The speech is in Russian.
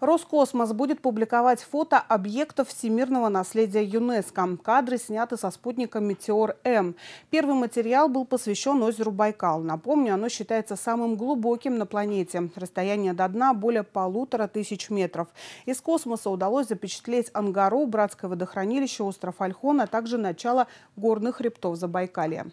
Роскосмос будет публиковать фото объектов всемирного наследия ЮНЕСКО. Кадры сняты со спутника «Метеор-М». Первый материал был посвящен озеру Байкал. Напомню, оно считается самым глубоким на планете. Расстояние до дна более полутора тысяч метров. Из космоса удалось запечатлеть Ангару, Братское водохранилище, остров Альхон, а также начало горных хребтов Забайкалья.